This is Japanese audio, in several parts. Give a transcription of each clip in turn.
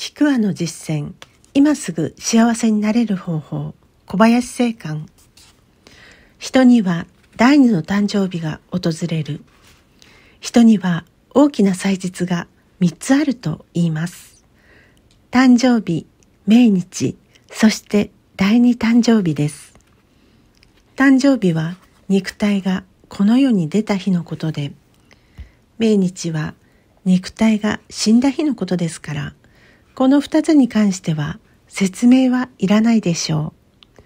キクアの実践今すぐ幸せになれる方法小林正観人には第二の誕生日が訪れる人には大きな祭日が3つあると言います誕生日命日そして第二誕生日です誕生日は肉体がこの世に出た日のことで命日は肉体が死んだ日のことですからこの2つに関しては説明はいらないでしょう。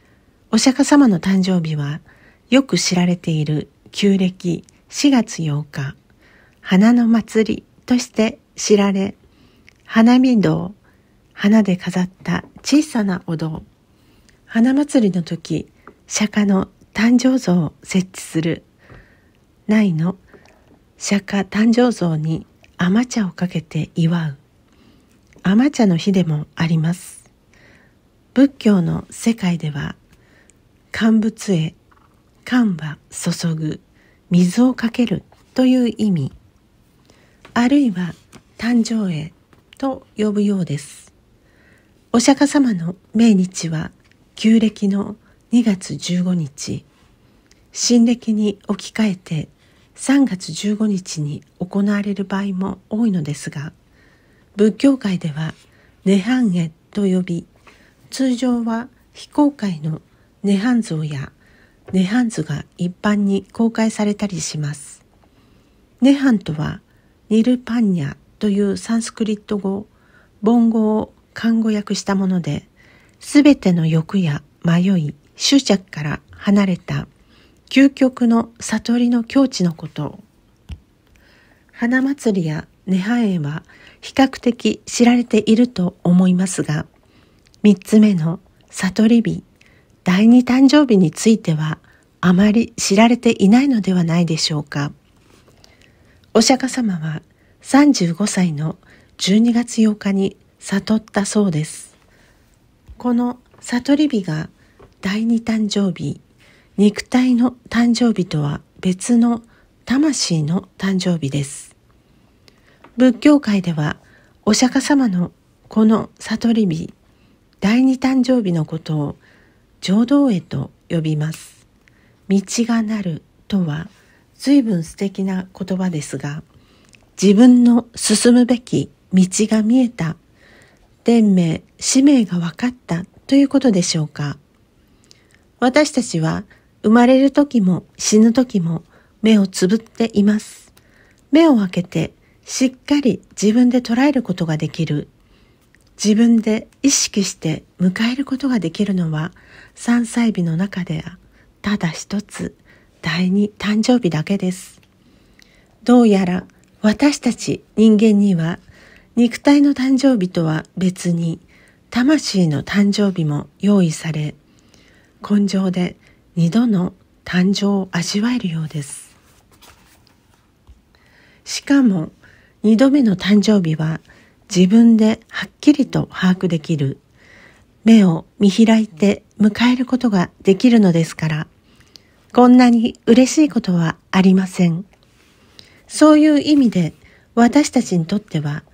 お釈迦様の誕生日はよく知られている旧暦4月8日、花の祭りとして知られ、花見堂、花で飾った小さなお堂、花祭りの時、釈迦の誕生像を設置する、内の釈迦誕生像に甘茶をかけて祝う、アマチャの日でもあります。仏教の世界では、乾物へ、乾は注ぐ、水をかけるという意味、あるいは誕生へと呼ぶようです。お釈迦様の命日は、旧暦の2月15日、新暦に置き換えて3月15日に行われる場合も多いのですが、仏教界では涅槃へと呼び通常は非公開の涅槃像や涅槃図が一般に公開されたりします涅槃とはニルパンニャというサンスクリット語梵語を漢語訳したもので全ての欲や迷い執着から離れた究極の悟りの境地のこと花祭りや涅槃エは比較的知られていると思いますが、3つ目の悟り日、第二誕生日についてはあまり知られていないのではないでしょうか。お釈迦様は35歳の12月8日に悟ったそうです。この悟り日が第二誕生日、肉体の誕生日とは別の魂の誕生日です。仏教界ではお釈迦様のこの悟り日第二誕生日のことを浄土へと呼びます道がなるとは随分素敵な言葉ですが自分の進むべき道が見えた天命使命が分かったということでしょうか私たちは生まれる時も死ぬ時も目をつぶっています目を開けてしっかり自分で捉えることができる自分で意識して迎えることができるのは3歳日の中ではただ一つ第二誕生日だけですどうやら私たち人間には肉体の誕生日とは別に魂の誕生日も用意され根性で二度の誕生を味わえるようですしかも2度目の誕生日は自分ではっきりと把握できる。目を見開いて迎えることができるのですから、こんなに嬉しいことはありません。そういう意味で私たちにとっては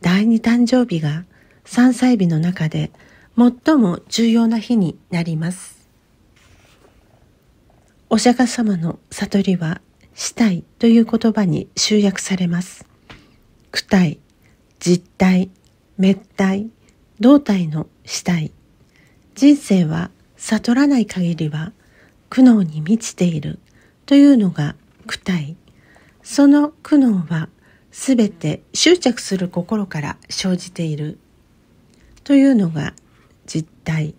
第二誕生日が3歳日の中で最も重要な日になります。お釈迦様の悟りはしたい」という言葉に集約されます。躯体、実体、滅体、胴体の死体。人生は悟らない限りは苦悩に満ちているというのが躯体。その苦悩はすべて執着する心から生じているというのが実体。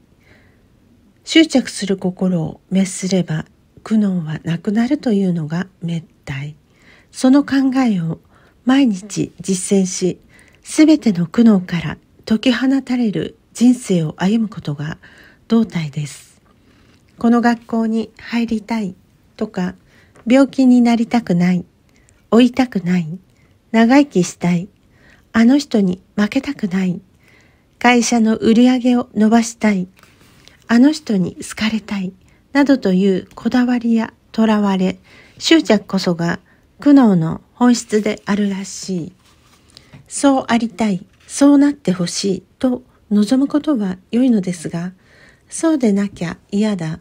執着する心を滅すれば苦悩はなくなるというのが滅体。その考えを毎日実践し、すべての苦悩から解き放たれる人生を歩むことが胴体です。この学校に入りたいとか、病気になりたくない、老いたくない、長生きしたい、あの人に負けたくない、会社の売り上げを伸ばしたい、あの人に好かれたい、などというこだわりやとらわれ、執着こそが苦悩の本質であるらしい。そうありたい、そうなってほしいと望むことは良いのですが、そうでなきゃ嫌だ、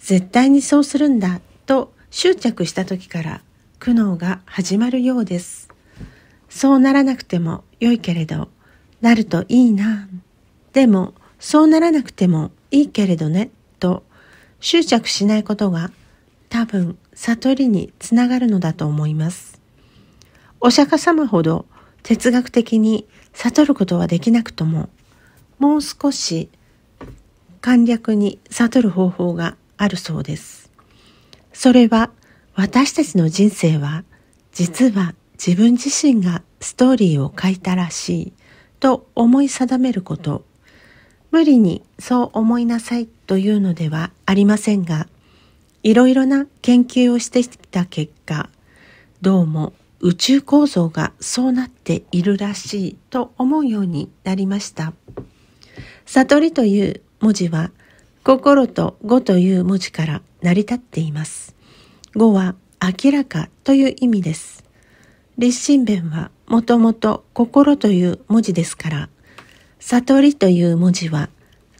絶対にそうするんだと執着した時から苦悩が始まるようです。そうならなくても良いけれど、なるといいな。でも、そうならなくてもいいけれどね、と執着しないことが多分悟りにつながるのだと思います。お釈迦様ほど哲学的に悟ることはできなくとも、もう少し簡略に悟る方法があるそうです。それは私たちの人生は実は自分自身がストーリーを書いたらしいと思い定めること。無理にそう思いなさいというのではありませんが、いろいろな研究をしてきた結果どうも宇宙構造がそうなっているらしいと思うようになりました悟りという文字は心と語という文字から成り立っています語は明らかという意味です立身弁はもともと心という文字ですから悟りという文字は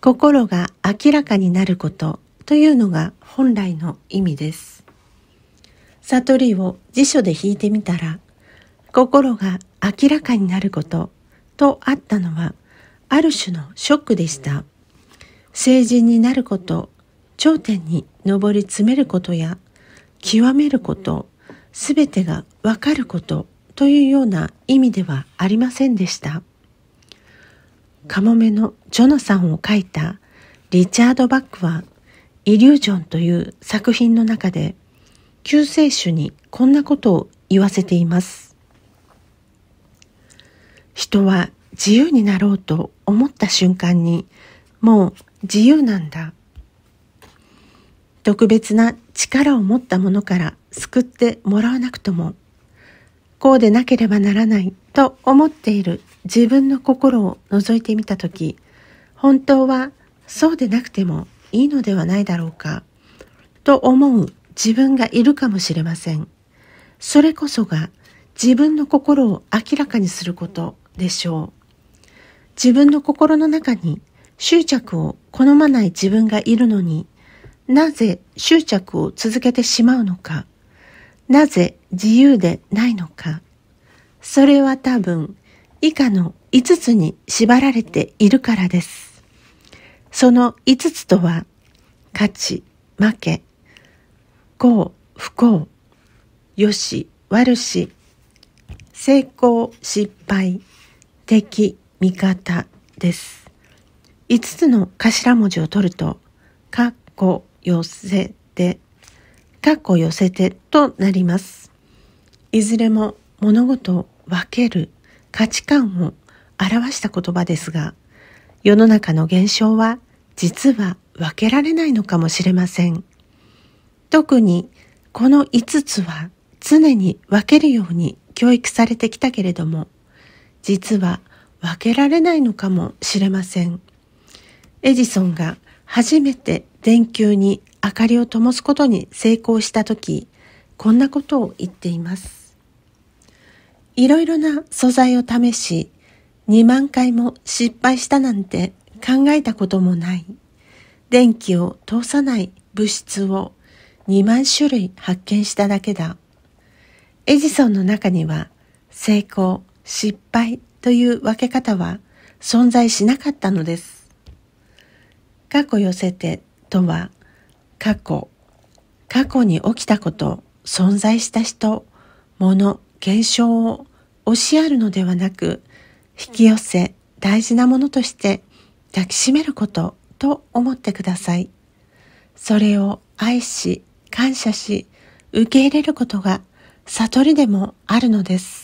心が明らかになることというのが本来の意味です。悟りを辞書で引いてみたら、心が明らかになることとあったのは、ある種のショックでした。成人になること、頂点に上り詰めることや、極めること、すべてがわかることというような意味ではありませんでした。カモメのジョナサンを書いたリチャード・バックはイリュージョンという作品の中で救世主にこんなことを言わせています。人は自由になろうと思った瞬間にもう自由なんだ。特別な力を持ったものから救ってもらわなくともこうでなければならないと思っている自分の心を覗いてみた時本当はそうでなくてもいいのではないだろうか、と思う自分がいるかもしれません。それこそが自分の心を明らかにすることでしょう。自分の心の中に執着を好まない自分がいるのに、なぜ執着を続けてしまうのか、なぜ自由でないのか、それは多分以下の5つに縛られているからです。その五つとは、勝ち、負け、幸、不幸、よし、悪し、成功、失敗、敵、味方です。五つの頭文字を取ると、かっこ寄せて、かっこ寄せてとなります。いずれも物事を分ける価値観を表した言葉ですが、世の中の現象は実は分けられないのかもしれません。特にこの5つは常に分けるように教育されてきたけれども、実は分けられないのかもしれません。エジソンが初めて電球に明かりを灯すことに成功した時、こんなことを言っています。いろいろな素材を試し、2万回も失敗したなんて考えたこともない電気を通さない物質を2万種類発見しただけだエジソンの中には成功失敗という分け方は存在しなかったのです過去寄せてとは過去過去に起きたこと存在した人物現象を押しやるのではなく引き寄せ大事なものとして抱きしめることと思ってください。それを愛し、感謝し、受け入れることが悟りでもあるのです。